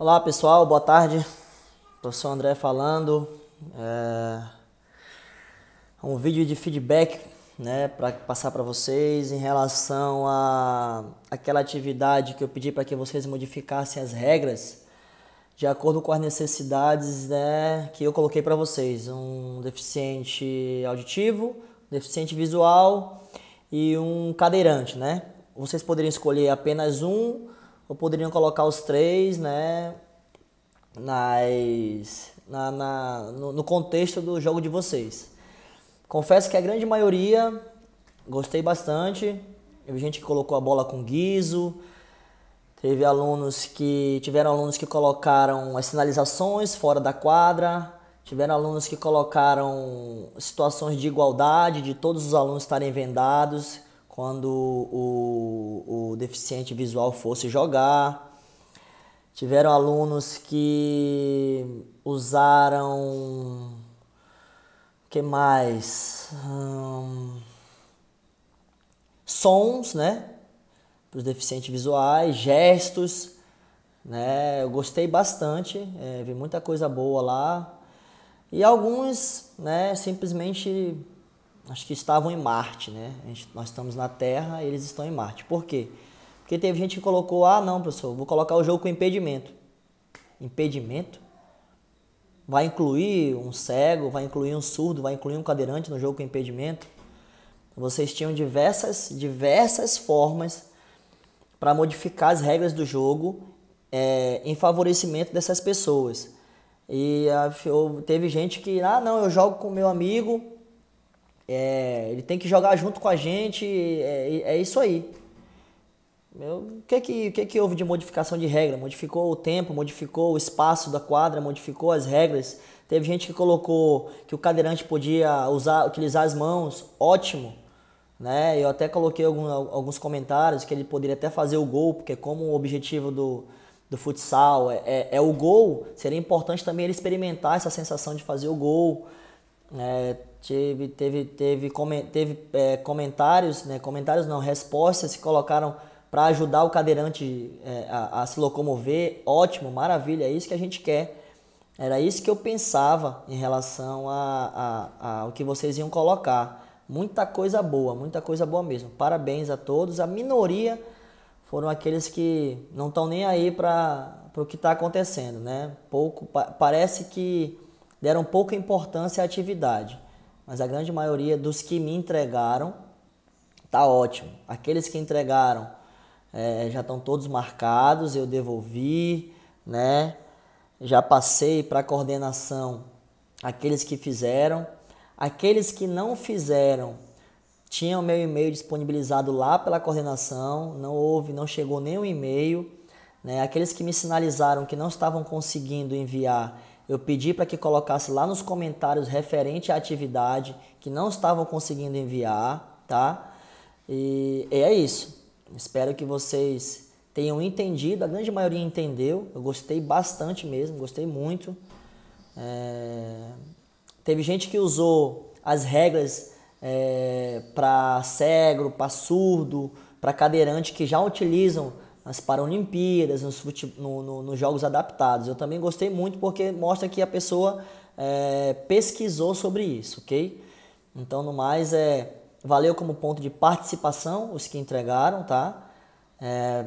Olá pessoal, boa tarde. Professor André falando. É um vídeo de feedback, né, para passar para vocês em relação a aquela atividade que eu pedi para que vocês modificassem as regras de acordo com as necessidades, né, que eu coloquei para vocês. Um deficiente auditivo, deficiente visual e um cadeirante, né? Vocês poderiam escolher apenas um ou poderiam colocar os três, né? Nas, na, na no, no, contexto do jogo de vocês. Confesso que a grande maioria gostei bastante. Teve gente que colocou a bola com guiso. Teve alunos que tiveram alunos que colocaram as sinalizações fora da quadra. Tiveram alunos que colocaram situações de igualdade, de todos os alunos estarem vendados quando o, o deficiente visual fosse jogar. Tiveram alunos que usaram. que mais? Hum, sons, né? Para os deficientes visuais, gestos. Né? Eu gostei bastante, é, vi muita coisa boa lá. E alguns né, simplesmente acho que estavam em Marte, né? Gente, nós estamos na Terra, eles estão em Marte. Por quê? Porque teve gente que colocou, ah, não, professor, vou colocar o jogo com impedimento. Impedimento? Vai incluir um cego, vai incluir um surdo, vai incluir um cadeirante no jogo com impedimento? Vocês tinham diversas, diversas formas para modificar as regras do jogo é, em favorecimento dessas pessoas. E a, ah, teve gente que, ah, não, eu jogo com meu amigo, é, ele tem que jogar junto com a gente, é, é isso aí. Meu, o, que é que, o que que houve de modificação de regra? Modificou o tempo, modificou o espaço da quadra, modificou as regras. Teve gente que colocou que o cadeirante podia usar, utilizar as mãos, ótimo. Né? Eu até coloquei algum, alguns comentários que ele poderia até fazer o gol, porque como o objetivo do, do futsal é, é, é o gol, seria importante também ele experimentar essa sensação de fazer o gol. É, teve, teve, teve, teve é, comentários, né, comentários não, respostas que colocaram para ajudar o cadeirante é, a, a, se locomover. Ótimo, maravilha, é isso que a gente quer. Era isso que eu pensava em relação a, a, a o que vocês iam colocar. Muita coisa boa, muita coisa boa mesmo. Parabéns a todos. A minoria foram aqueles que não estão nem aí para o que está acontecendo, né? Pouco, pa, parece que deram pouca importância à atividade mas a grande maioria dos que me entregaram tá ótimo. Aqueles que entregaram é, já estão todos marcados, eu devolvi, né? Já passei para a coordenação aqueles que fizeram. Aqueles que não fizeram tinham meu e-mail disponibilizado lá pela coordenação, não houve, não chegou nenhum e-mail. Né? Aqueles que me sinalizaram que não estavam conseguindo enviar, eu pedi para que colocasse lá nos comentários referente à atividade que não estavam conseguindo enviar, tá? E é isso. Espero que vocês tenham entendido, a grande maioria entendeu. Eu gostei bastante mesmo, gostei muito. É... Teve gente que usou as regras é, para cego, para surdo, para cadeirante que já utilizam nas Paralimpíadas, nos, no, no, nos jogos adaptados. Eu também gostei muito porque mostra que a pessoa é, pesquisou sobre isso, ok? Então, no mais, é, valeu como ponto de participação os que entregaram, tá? É,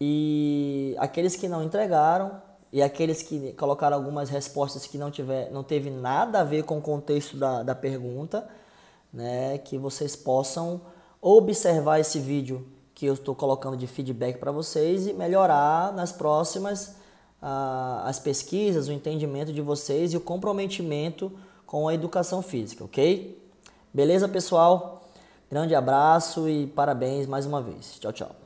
e aqueles que não entregaram e aqueles que colocaram algumas respostas que não, tiver, não teve nada a ver com o contexto da, da pergunta, né? Que vocês possam observar esse vídeo que eu estou colocando de feedback para vocês e melhorar nas próximas uh, as pesquisas, o entendimento de vocês e o comprometimento com a educação física, ok? Beleza, pessoal? Grande abraço e parabéns mais uma vez. Tchau, tchau.